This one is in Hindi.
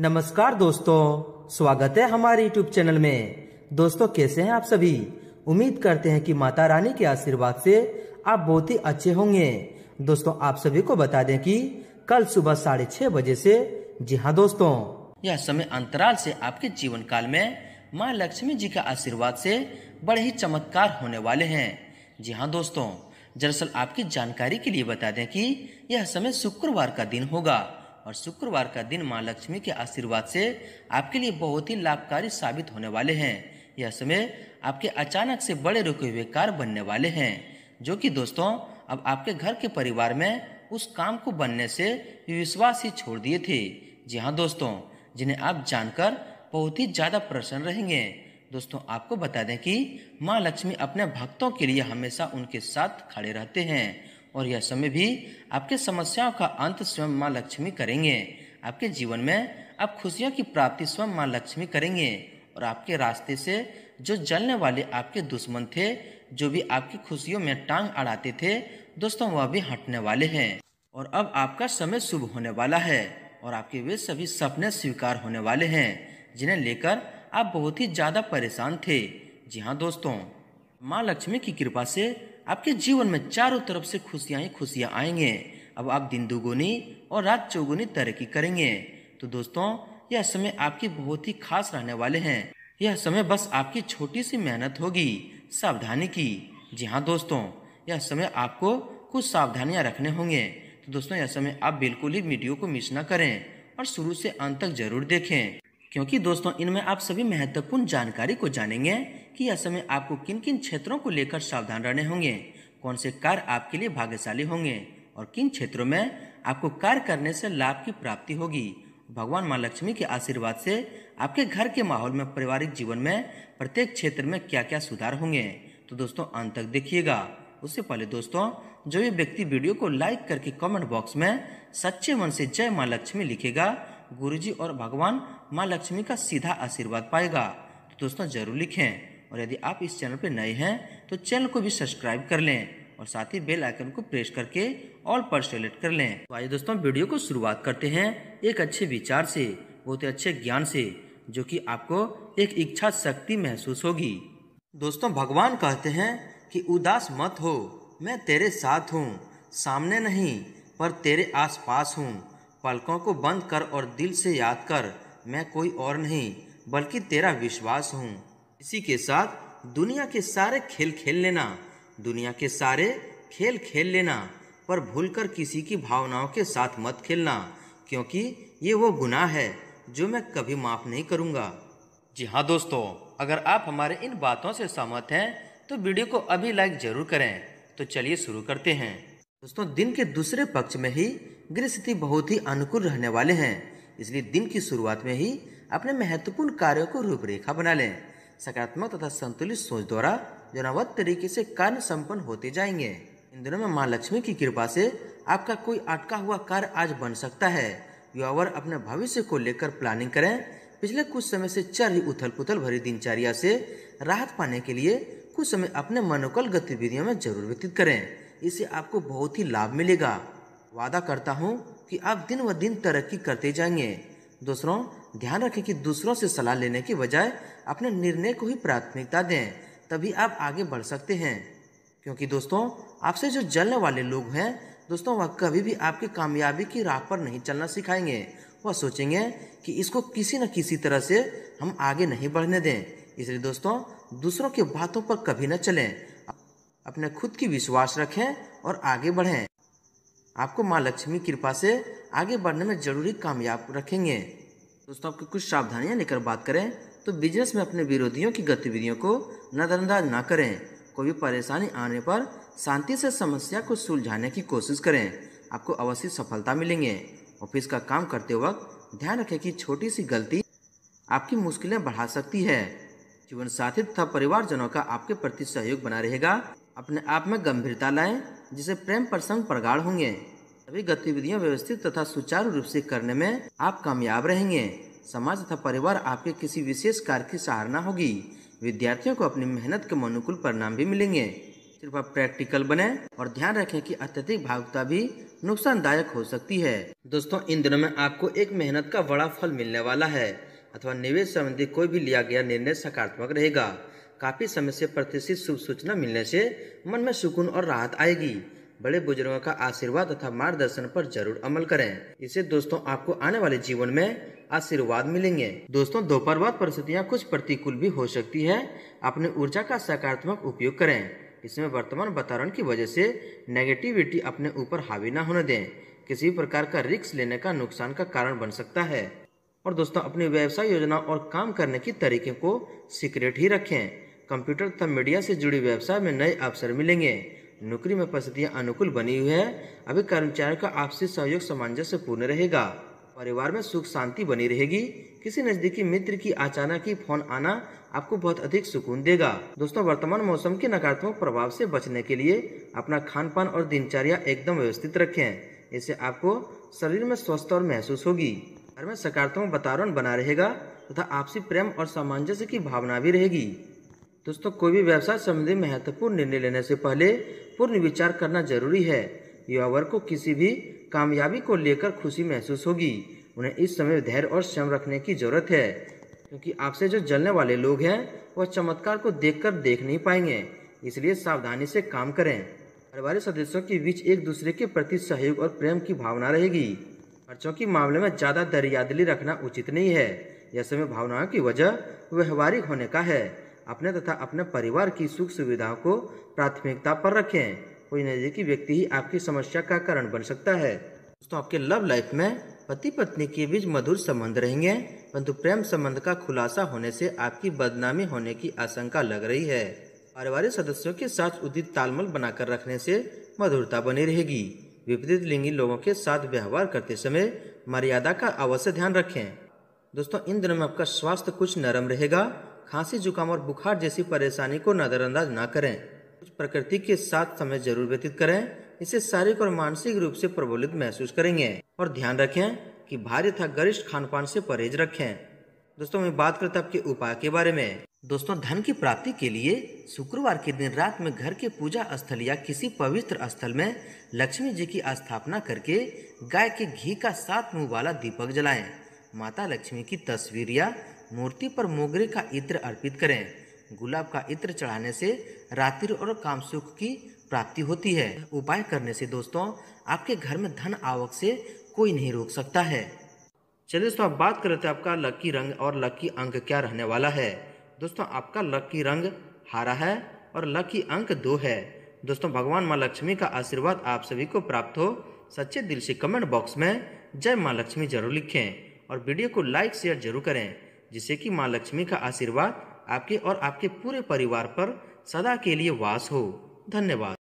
नमस्कार दोस्तों स्वागत है हमारे यूट्यूब चैनल में दोस्तों कैसे हैं आप सभी उम्मीद करते हैं कि माता रानी के आशीर्वाद से आप बहुत ही अच्छे होंगे दोस्तों आप सभी को बता दें कि कल सुबह साढ़े छह बजे से जी हाँ दोस्तों यह समय अंतराल से आपके जीवन काल में माँ लक्ष्मी जी के आशीर्वाद से बड़े ही चमत्कार होने वाले हैं जी हाँ दोस्तों दरअसल आपकी जानकारी के लिए बता दें कि यह समय शुक्रवार का दिन होगा और शुक्रवार का दिन माँ लक्ष्मी के आशीर्वाद से आपके लिए बहुत ही लाभकारी साबित होने वाले हैं यह समय आपके अचानक से बड़े रुके हुए कार्य बनने वाले हैं जो कि दोस्तों अब आपके घर के परिवार में उस काम को बनने से विश्वास ही छोड़ दिए थे जी हाँ दोस्तों जिन्हें आप जानकर बहुत ही ज़्यादा प्रसन्न रहेंगे दोस्तों आपको बता दें कि माँ लक्ष्मी अपने भक्तों के लिए हमेशा उनके साथ खड़े रहते हैं और यह समय भी आपके समस्याओं का अंत स्वयं माँ लक्ष्मी करेंगे आपके जीवन में आप खुशियों की प्राप्ति स्वयं माँ लक्ष्मी करेंगे और आपके रास्ते से जो जलने वाले आपके दुश्मन थे जो भी आपकी खुशियों में टांग अड़ाते थे दोस्तों वह भी हटने वाले हैं और अब आपका समय शुभ होने वाला है और आपके वे सभी सपने स्वीकार होने वाले हैं जिन्हें लेकर आप बहुत ही ज़्यादा परेशान थे जी हाँ दोस्तों माँ लक्ष्मी की कृपा से आपके जीवन में चारों तरफ से खुशियाँ ही खुशियाँ आएंगे अब आप दिन दुगुनी और रात चौगुनी तरक्की करेंगे तो दोस्तों यह समय आपकी बहुत ही खास रहने वाले हैं यह समय बस आपकी छोटी सी मेहनत होगी सावधानी की जी हाँ दोस्तों यह समय आपको कुछ सावधानियाँ रखने होंगे तो दोस्तों यह समय आप बिल्कुल ही वीडियो को मिस ना करें और शुरू से अंत तक जरूर देखें क्योंकि दोस्तों इनमें आप सभी महत्वपूर्ण जानकारी को जानेंगे कि यह समय आपको किन किन क्षेत्रों को लेकर सावधान रहने होंगे कौन से कार्य आपके लिए भाग्यशाली होंगे और किन क्षेत्रों में आपको कार्य करने से लाभ की प्राप्ति होगी भगवान माँ लक्ष्मी के आशीर्वाद से आपके घर के माहौल में पारिवारिक जीवन में प्रत्येक क्षेत्र में क्या क्या सुधार होंगे तो दोस्तों अंत तक देखिएगा उससे पहले दोस्तों जो ये व्यक्ति वीडियो को लाइक करके कमेंट बॉक्स में सच्चे मन से जय माँ लक्ष्मी लिखेगा गुरुजी और भगवान माँ लक्ष्मी का सीधा आशीर्वाद पाएगा तो दोस्तों जरूर लिखें और यदि आप इस चैनल पर नए हैं तो चैनल को भी सब्सक्राइब कर लें और साथ ही बेल आइकन को प्रेस करके ऑल पर सेलेक्ट कर लें तो आइए दोस्तों वीडियो को शुरुआत करते हैं एक अच्छे विचार से बहुत ही अच्छे ज्ञान से जो कि आपको एक इच्छा शक्ति महसूस होगी दोस्तों भगवान कहते हैं कि उदास मत हो मैं तेरे साथ हूँ सामने नहीं पर तेरे आसपास हूँ पलकों को बंद कर और दिल से याद कर मैं कोई और नहीं बल्कि तेरा विश्वास हूँ इसी के साथ दुनिया के सारे खेल खेल लेना दुनिया के सारे खेल खेल लेना पर भूलकर किसी की भावनाओं के साथ मत खेलना क्योंकि ये वो गुनाह है जो मैं कभी माफ़ नहीं करूँगा जी हाँ दोस्तों अगर आप हमारे इन बातों से सहमत हैं तो वीडियो को अभी लाइक ज़रूर करें तो चलिए शुरू करते हैं दोस्तों दिन के दूसरे पक्ष में ही गृह स्थिति बहुत ही अनुकूल रहने वाले हैं इसलिए दिन की शुरुआत में ही अपने महत्वपूर्ण कार्यों को रूपरेखा बना लें सकारात्मक तथा संतुलित सोच द्वारा जनावत तरीके से कार्य संपन्न होते जाएंगे इन दिनों में माँ लक्ष्मी की कृपा से आपका कोई अटका हुआ कार्य आज बन सकता है युवावर अपने भविष्य को लेकर प्लानिंग करें पिछले कुछ समय से चल रही उथल पुथल भरी दिनचर्या से राहत पाने के लिए कुछ समय अपने मनोकल गतिविधियों में जरूर व्यतीत करें इससे आपको बहुत ही लाभ मिलेगा वादा करता हूँ कि आप दिन व दिन तरक्की करते जाएंगे दूसरों ध्यान रखें कि दूसरों से सलाह लेने के बजाय अपने निर्णय को ही प्राथमिकता दें तभी आप आगे बढ़ सकते हैं क्योंकि दोस्तों आपसे जो जलने वाले लोग हैं दोस्तों वह कभी भी आपकी कामयाबी की राह पर नहीं चलना सिखाएंगे वह सोचेंगे कि इसको किसी न किसी तरह से हम आगे नहीं बढ़ने दें इसलिए दोस्तों दूसरों की बातों पर कभी न चलें अपने खुद की विश्वास रखें और आगे बढ़ें आपको माँ लक्ष्मी कृपा से आगे बढ़ने में जरूरी कामयाब रखेंगे दोस्तों आपकी कुछ सावधानियां लेकर बात करें तो बिजनेस में अपने विरोधियों की गतिविधियों को नज़रअंदाज ना करें कोई भी परेशानी आने पर शांति से समस्या को सुलझाने की कोशिश करें आपको अवश्य सफलता मिलेंगे ऑफिस का काम करते वक्त ध्यान रखें कि छोटी सी गलती आपकी मुश्किलें बढ़ा सकती है जीवन साथी तथा परिवारजनों का आपके प्रति सहयोग बना रहेगा अपने आप में गंभीरता लाएं जिसे प्रेम प्रसंग प्रगाढ़ होंगे सभी गतिविधियां व्यवस्थित तथा सुचारू रूप से करने में आप कामयाब रहेंगे समाज तथा परिवार आपके किसी विशेष कार्य की सहारना होगी विद्यार्थियों को अपनी मेहनत के अनुकूल परिणाम भी मिलेंगे सिर्फ आप प्रैक्टिकल बने और ध्यान रखें कि अत्यधिक भावुकता भी नुकसानदायक हो सकती है दोस्तों इन दिनों में आपको एक मेहनत का बड़ा फल मिलने वाला है अथवा निवेश संबंधी कोई भी लिया गया निर्णय सकारात्मक रहेगा काफी समय से प्रतिष्ठित शुभ सूचना मिलने से मन में सुकून और राहत आएगी बड़े बुजुर्गों का आशीर्वाद तथा मार्गदर्शन पर जरूर अमल करें इससे दोस्तों आपको आने वाले जीवन में आशीर्वाद मिलेंगे दोस्तों दोपहर बाद परिस्थितियाँ कुछ प्रतिकूल भी हो सकती है अपनी ऊर्जा का सकारात्मक उपयोग करें इसमें वर्तमान वातावरण की वजह से नेगेटिविटी अपने ऊपर हावी ना होने दें किसी प्रकार का रिक्स लेने का नुकसान का कारण बन सकता है और दोस्तों अपनी व्यवसाय योजना और काम करने की तरीके को सीक्रेट ही रखें कंप्यूटर तथा मीडिया से जुड़ी व्यवसाय में नए अवसर मिलेंगे नौकरी में परिस्थितियाँ अनुकूल बनी हुई है अभी कर्मचारियों का आपसी सहयोग पूर्ण रहेगा परिवार में सुख शांति बनी रहेगी किसी नजदीकी मित्र की अचानक ही फोन आना आपको बहुत अधिक सुकून देगा दोस्तों वर्तमान मौसम के नकारात्मक प्रभाव से बचने के लिए अपना खान पान और दिनचर्या एकदम व्यवस्थित रखें इससे आपको शरीर में स्वस्थ और महसूस होगी घर में सकारात्मक वातावरण बना रहेगा तथा आपसी प्रेम और सामंजस्य की भावना भी रहेगी दोस्तों कोई भी व्यवसाय संबंधी महत्वपूर्ण निर्णय लेने से पहले पूर्ण विचार करना जरूरी है युवा वर्ग को किसी भी कामयाबी को लेकर खुशी महसूस होगी उन्हें इस समय धैर्य और श्रम रखने की जरूरत है क्योंकि आपसे जो जलने वाले लोग हैं वह चमत्कार को देखकर देख नहीं पाएंगे इसलिए सावधानी से काम करें परिवारिक सदस्यों के बीच एक दूसरे के प्रति सहयोग और प्रेम की भावना रहेगी खर्चों के मामले में ज़्यादा दरियादली रखना उचित नहीं है यह समय भावनाओं की वजह व्यवहारिक होने का है अपने तथा अपने परिवार की सुख सुविधाओं को प्राथमिकता पर रखें कोई नज़दीकी व्यक्ति ही आपकी समस्या का कारण बन सकता है दोस्तों आपके लव लाइफ में पति पत्नी के बीच मधुर संबंध रहेंगे परंतु प्रेम संबंध का खुलासा होने से आपकी बदनामी होने की आशंका लग रही है पारिवारिक सदस्यों के साथ उचित तालमेल बनाकर रखने से मधुरता बनी रहेगी विपरीत लिंगी लोगों के साथ व्यवहार करते समय मर्यादा का अवश्य ध्यान रखें दोस्तों इन दिनों में आपका स्वास्थ्य कुछ नरम रहेगा खांसी जुकाम और बुखार जैसी परेशानी को नज़रअंदाज न करें कुछ प्रकृति के साथ समय जरूर व्यतीत करें इससे शारीरिक और मानसिक रूप से प्रबलित महसूस करेंगे और ध्यान रखें कि भारी था गरिष्ठ खान पान से परहेज रखें दोस्तों मैं बात करता आपके उपाय के बारे में दोस्तों धन की प्राप्ति के लिए शुक्रवार के दिन रात में घर के पूजा स्थल या किसी पवित्र स्थल में लक्ष्मी जी की स्थापना करके गाय के घी का सात मुंह वाला दीपक जलाएं माता लक्ष्मी की तस्वीर या मूर्ति पर मोगरे का इत्र अर्पित करें गुलाब का इत्र चढ़ाने से रात्रि और काम सुख की प्राप्ति होती है उपाय करने से दोस्तों आपके घर में धन आवक से कोई नहीं रोक सकता है चलिए दोस्तों आप बात कर हैं आपका लकी रंग और लकी अंक क्या रहने वाला है दोस्तों आपका लकी रंग हरा है और लकी अंक दो है दोस्तों भगवान माँ लक्ष्मी का आशीर्वाद आप सभी को प्राप्त हो सच्चे दिल से कमेंट बॉक्स में जय माँ लक्ष्मी जरूर लिखें और वीडियो को लाइक शेयर जरूर करें जिससे कि माँ लक्ष्मी का आशीर्वाद आपके और आपके पूरे परिवार पर सदा के लिए वास हो धन्यवाद